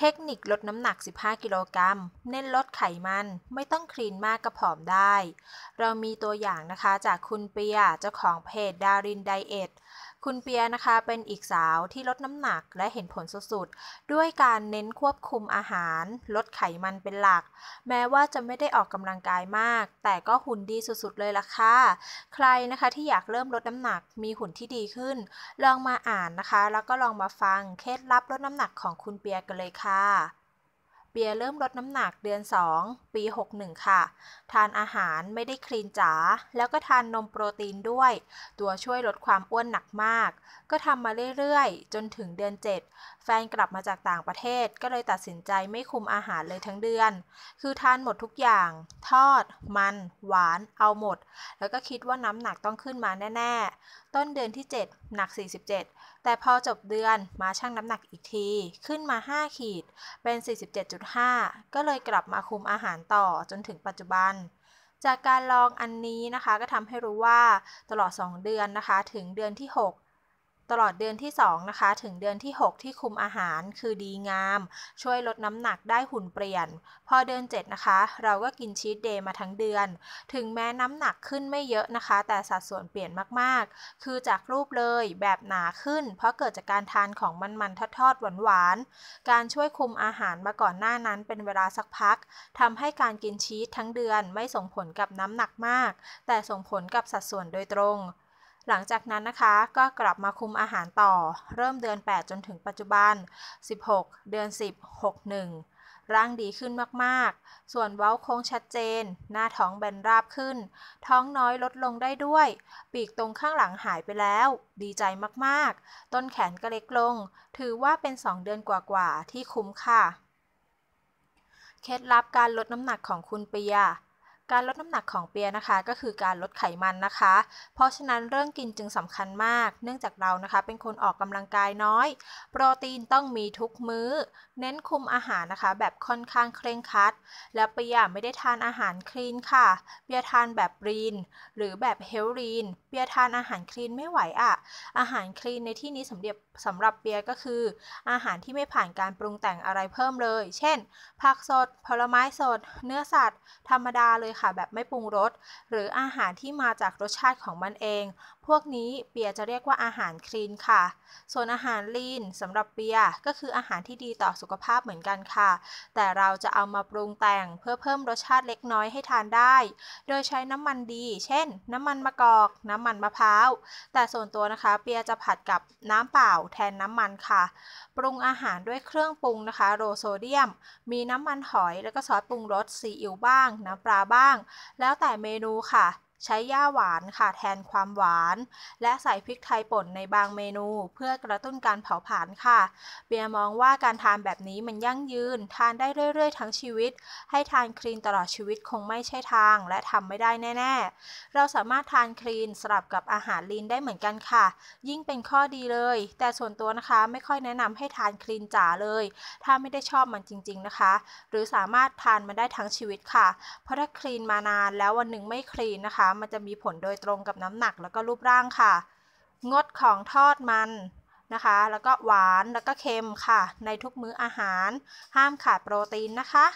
เทคนิคลดน้ำหนัก 15 กิโลกรัม เน้นลดไขมัน ไม่ต้องคลีนมากกระผอมได้ เรามีตัวอย่างนะคะจากคุณเปียเจ้าของเพจดารินไดเอทคุณเปียนะคะเป็นอีกสาวที่ลดน้ำหนักและเห็นผลสุดๆ ด้วยการเน้นควบคุมอาหาร ลดไขมันเป็นหลัก แม้ว่าจะไม่ได้ออกกำลังกายมาก แต่ก็หุ่นดีสุดๆเลยล่ะค่ะ ใครนะคะที่อยากเริ่มลดน้ำหนักมีหุ่นที่ดีขึ้น ลองมาอ่านนะคะ แล้วก็ลองมาฟังเคล็ดลับลดน้ำหนักของคุณเปียกันเลยค่ะเบียร์เริ่มลดน้ำหนักเดือน 2 ปี 61 ค่ะ ทานอาหารไม่ได้คลีนจ๋า แล้วก็ทานนมโปรตีนด้วย ตัวช่วยลดความอ้วนหนักมาก ก็ทำมาเรื่อย ๆ จนถึงเดือน 7 แฟนกลับมาจากต่างประเทศก็เลยตัดสินใจไม่คุมอาหารเลยทั้งเดือน คือทานหมดทุกอย่าง ทอด มัน หวาน เอาหมด แล้วก็คิดว่าน้ำหนักต้องขึ้นมาแน่ ๆ ต้นเดือนที่7หนัก 47 แต่พอจบเดือนมาชั่งน้ำหนักอีกทีขึ้นมา 5 ขีดเป็น 47.5 ก็เลยกลับมาคุมอาหารต่อจนถึงปัจจุบัน จากการลองอันนี้นะคะก็ทำให้รู้ว่าตลอด 2 เดือนนะคะถึงเดือนที่ 6ตลอดเดือนที่ 2 นะคะถึงเดือนที่ 6 ที่คุมอาหารคือดีงาม ช่วยลดน้ำหนักได้หุ่นเปลี่ยน พอเดือน7 นะคะ เราก็กินชีสเดย์มาทั้งเดือน ถึงแม้น้ำหนักขึ้นไม่เยอะนะคะแต่สัดส่วนเปลี่ยนมากๆ คือจากรูปเลยแบบหนาขึ้น เพราะเกิดจากการทานของมันๆทอดๆหวานๆ การช่วยคุมอาหารมาก่อนหน้านั้นเป็นเวลาสักพักทำให้การกินชีสทั้งเดือนไม่ส่งผลกับน้ำหนักมาก แต่ส่งผลกับสัดส่วนโดยตรงหลังจากนั้นนะคะก็กลับมาคุมอาหารต่อ เริ่มเดือน8 จนถึงปัจจุบัน 16 เดือน10 61 ร่างดีขึ้นมากๆ ส่วนเว้าโค้งชัดเจน หน้าท้องแบนราบขึ้น ท้องน้อยลดลงได้ด้วย ปีกตรงข้างหลังหายไปแล้ว ดีใจมากๆ ต้นแขนก็เล็กลง ถือว่าเป็น 2 เดือนกว่า ๆ ที่คุ้มค่ะ เคล็ดลับการลดน้ำหนักของคุณเปียการลดน้ำหนักของเปียนะคะก็คือการลดไขมันนะคะ เพราะฉะนั้นเรื่องกินจึงสำคัญมากเนื่องจากเรานะคะ เป็นคนออกกำลังกายน้อย โปรตีนต้องมีทุกมือ้อ เน้นคุมอาหารนะคะ แบบค่อนข้างเคร่งครัด และเปียไม่ได้ทานอาหารคลีนค่ะ เปียทานแบบรีนหรือแบบเฮลรีน เปียทานอาหารคลีนไม่ไหวอะ่ะอาหารคลีนในที่นี้สำหรับสำหรับเปียก็คือ อาหารที่ไม่ผ่านการปรุงแต่งอะไรเพิ่มเลย เช่นผักสดผลไม้สด เนื้อสัตว์ ธรรมดาเลยค่ะแบบไม่ปรุงรสหรืออาหารที่มาจากรสชาติของมันเอง พวกนี้เปียจะเรียกว่าอาหารคลีนค่ะส่วนอาหารลีนสำหรับเปียก็คืออาหารที่ดีต่อสุขภาพเหมือนกันค่ะ แต่เราจะเอามาปรุงแต่ง เพื่อเพิ่มรสชาติเล็กน้อยให้ทานได้ โดยใช้น้ำมันดี เช่น น้ำมันมะกอก น้ำมันมะพร้าวแต่ส่วนตัวนะคะ เปียจะผัดกับน้ำเปล่า แทนน้ำมันค่ะ ปรุงอาหารด้วยเครื่องปรุงนะคะโรโซเดียม มีน้ำมันหอยแล้วก็ซอสปรุงรสซีอิ๊วบ้างน้ำปลาบ้างางแล้วแต่เมนูค่ะใช้ย่าหวานค่ะแทนความหวาน และใส่พริกไทยป่นในบางเมนู เพื่อกระตุ้นการเผาผลาญค่ะเบียร์มองว่าการทานแบบนี้มันยั่งยืนทานได้เรื่อยๆ ทั้งชีวิต ให้ทานคลีนตลอดชีวิตคงไม่ใช่ทาง และทำไม่ได้แน่ ๆ เราสามารถทานคลีนสลับกับอาหารลีนได้เหมือนกันค่ะ ยิ่งเป็นข้อดีเลย แต่ส่วนตัวนะคะไม่ค่อยแนะนำให้ทานคลีนจ๋าเลย ถ้าไม่ได้ชอบมันจริงๆนะคะ หรือสามารถทานมันได้ทั้งชีวิตค่ะ เพราะถ้าคลีนมานานแล้ววันหนึ่งไม่คลีนนะคะมันจะมีผลโดยตรงกับน้ำหนักแล้วก็รูปร่างค่ะ งดของทอดมันนะคะ แล้วก็หวานแล้วก็เค็มค่ะ ในทุกมื้ออาหาร ห้ามขาดโปรตีนนะคะ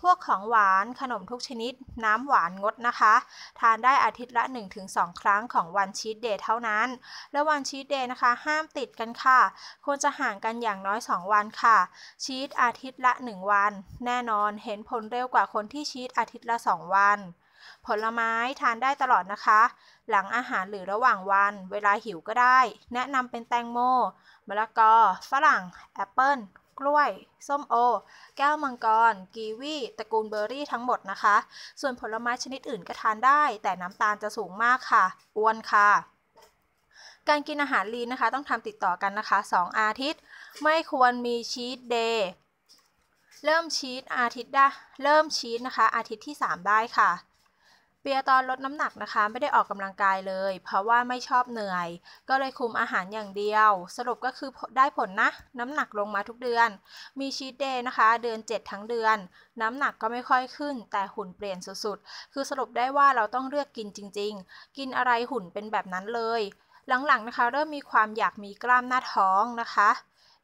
พวกของหวานขนมทุกชนิด น้ำหวานงดนะคะ ทานได้อาทิตย์ละ 1-2ครั้งของวันชีตเดย์เท่านั้นและวันชีตเดย์นะคะ ห้ามติดกันค่ะ ควรจะห่างกันอย่างน้อย 2 วันค่ะ ชีตอาทิตย์ละ 1 วัน แน่นอนเห็นผลเร็วกว่าคนที่ชีตอาทิตย์ละ 2 วันผลไม้ทานได้ตลอดนะคะ หลังอาหารหรือระหว่างวัน เวลาหิวก็ได้ แนะนำเป็นแตงโมมะละกอ ฝรั่ง แอปเปิ้ลกล้วย ส้มโอ แก้วมังกร กีวีตระกูลเบอร์รี่ทั้งหมดนะคะ ส่วนผลไม้ชนิดอื่นก็ทานได้ แต่น้ำตาลจะสูงมากค่ะอ้วนค่ะ การกินอาหารลีนนะคะ ต้องทำติดต่อกันนะคะ 2 อาทิตย์ ไม่ควรมีชีตเดย์เริ่มชีตอาทิตย์ได้เริ่มชีตนะคะอาทิตย์ที่3ได้ค่ะเปียตอนลดน้ำหนักนะคะไม่ได้ออกกำลังกายเลย เพราะว่าไม่ชอบเหนื่อย ก็เลยคุมอาหารอย่างเดียว สรุปก็คือได้ผลนะ น้ำหนักลงมาทุกเดือน มีชีตเดย์นะคะ เดือน7 ทั้งเดือน น้ำหนักก็ไม่ค่อยขึ้นแต่หุ่นเปลี่ยนสุดๆคือสรุปได้ว่าเราต้องเลือกกินจริงๆ กินอะไรหุ่นเป็นแบบนั้นเลย หลังๆนะคะเริ่มมีความอยากมีกล้ามหน้าท้องนะคะ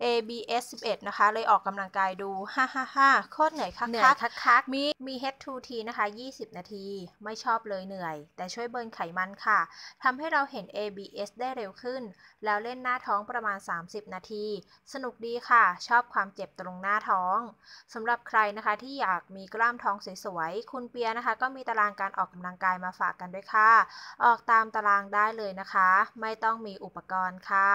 ABS 11 นะคะ เลยออกกำลังกายดู ฮ่าฮ่าโคตรเหนื่อยคักเหนื่อยคักคักมี มี H2T นะคะ 20 นาที ไม่ชอบเลยเหนื่อย แต่ช่วยเบิร์นไขมันค่ะ ทำให้เราเห็น ABS ได้เร็วขึ้น แล้วเล่นหน้าท้องประมาณ 30 นาที สนุกดีค่ะ ชอบความเจ็บตรงหน้าท้อง สำหรับใครนะคะที่อยากมีกล้ามท้องสวย ๆ คุณเปียนะคะก็มีตารางการออกกำลังกายมาฝากกันด้วยค่ะ ออกตามตารางได้เลยนะคะ ไม่ต้องมีอุปกรณ์ค่ะ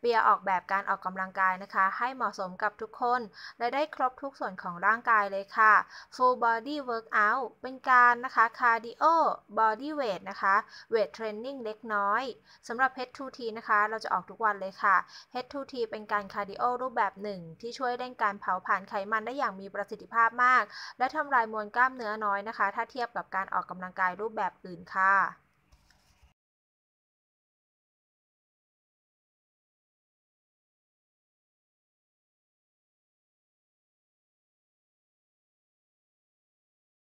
เปียออกแบบการออกกำลังกายายนะคะให้เหมาะสมกับทุกคน และได้ครบทุกส่วนของร่างกายเลยค่ะ full body workout เป็นการนะคะ cardio body weight นะคะ weight training เล็กน้อย สำหรับ H2T นะคะ เราจะออกทุกวันเลยค่ะ H2T เป็นการคาร์ดิโอรูปแบบหนึ่ง ที่ช่วยเร่งการเผาผลาญไขมันได้อย่างมีประสิทธิภาพมาก และทำลายมวลกล้ามเนื้อน้อยนะคะ ถ้าเทียบกับการออกกำลังกายรูปแบบอื่นค่ะ